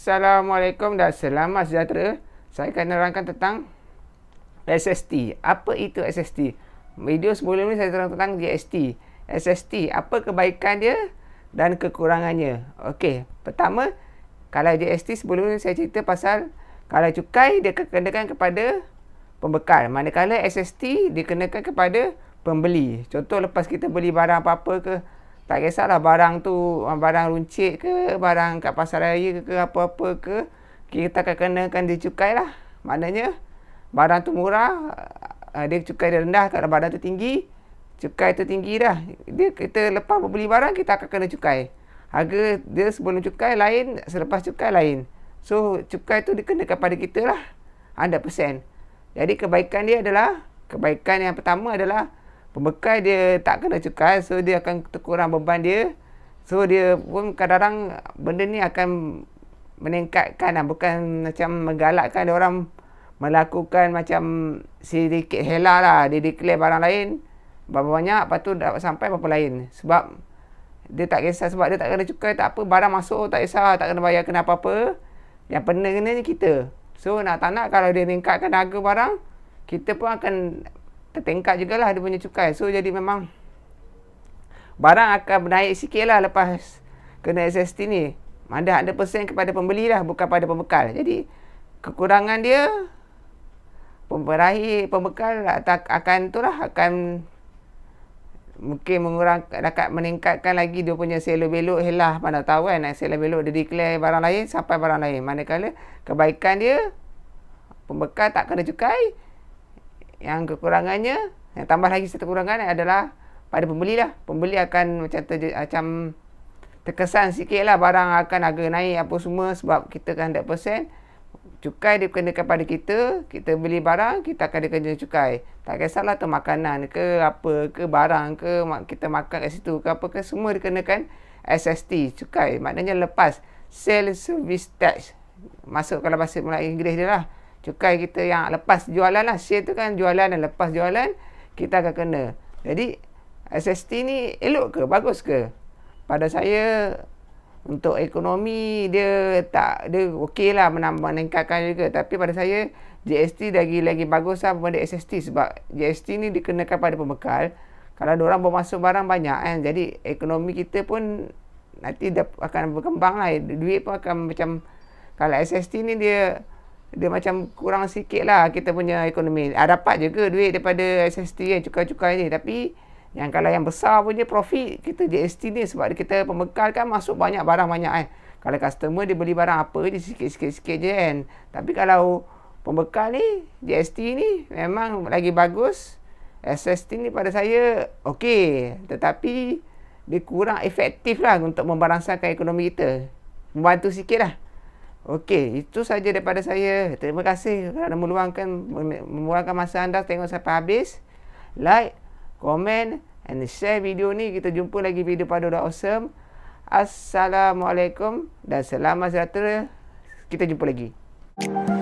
Assalamualaikum dan selamat sejahtera. Saya akan nerangkan tentang SST. Apa itu SST? Video sebelum ni saya terang tentang GST. SST, apa kebaikan dia dan kekurangannya? Okey, pertama, kalau GST sebelum ni saya cerita pasal kalau cukai dia kekenakan kepada pembekal. Manakala SST dikenakan kepada pembeli. Contoh lepas kita beli barang apa-apa ke, tak kisahlah barang tu ah, barang runcit ke, barang kat pasar raya ke, apa-apa ke, kita akan kenakan dia cukai lah. Maknanya barang tu murah, ah, dia cukai dia rendah, kalau barang tu tinggi, cukai tu tinggi dah. Dia kita lepas beli barang kita akan kena cukai. Harga dia sebelum cukai lain, selepas cukai lain. So cukai tu dikenakan pada kita lah 100%. Jadi kebaikan dia adalah kebaikan yang pertama adalah pembekal dia tak kena cukai so dia akan terkurang beban dia so dia pun kadang-kadang benda ni akan meningkatkan lah. bukan macam menggalakkan dia orang melakukan macam sedikit helah lah dia declare barang lain berapa banyak lepas tu dapat sampai berapa lain sebab dia tak kisah sebab dia tak kena cukai tak apa barang masuk tak kisah tak kena bayar kena apa-apa yang pernah kena ni kita so nak tak nak kalau dia meningkatkan harga barang kita pun akan juga lah dia punya cukai. So, jadi memang barang akan naik sikit lah lepas kena SST ni. Mandah 100% kepada pembeli lah, bukan pada pembekal. Jadi, kekurangan dia, pemberahi pembekal tak akan tu lah, akan mungkin mengurang dapat meningkatkan lagi dia punya selo belok helah mana tahu kan selo belok dia declare barang lain sampai barang lain manakala kebaikan dia pembekal tak kena cukai yang kekurangannya, yang tambah lagi satu kekurangan adalah pada pembeli lah. Pembeli akan macam, ter, macam terkesan sikit lah barang akan harga naik apa semua sebab kita kan 100% cukai dikenakan pada kita, kita beli barang, kita akan dikenakan cukai. Tak kisahlah tu makanan ke apa ke barang ke kita makan kat situ ke apa ke semua dikenakan SST, cukai. Maknanya lepas sales service tax. Masuk kalau bahasa Melayu Inggeris dia lah cukai kita yang lepas jualan lah. Share tu kan jualan dan lepas jualan kita akan kena. Jadi SST ni elok ke? Bagus ke? Pada saya untuk ekonomi dia tak dia okey lah menambah meningkatkan juga. Tapi pada saya GST lagi lagi bagus lah berbanding SST sebab GST ni dikenakan pada pembekal. Kalau orang masuk barang banyak kan. Jadi ekonomi kita pun nanti akan berkembang lah. Duit pun akan macam kalau SST ni dia dia macam kurang sikit lah kita punya ekonomi. Ah, dapat juga duit daripada SST yang cukai-cukai ni. Tapi yang kalau yang besar punya profit, kita GST ni sebab kita pembekal kan masuk banyak barang banyak kan. Kalau customer dia beli barang apa je, sikit-sikit-sikit je kan. Tapi kalau pembekal ni, GST ni memang lagi bagus. SST ni pada saya okey. Tetapi dia kurang efektif lah untuk membarangsakan ekonomi kita. Membantu sikit lah. Okey, itu saja daripada saya. Terima kasih kerana meluangkan meluangkan masa anda tengok sampai habis. Like, komen and share video ni. Kita jumpa lagi video pada Dr. Awesome. Assalamualaikum dan selamat sejahtera. Kita jumpa lagi. Thank you.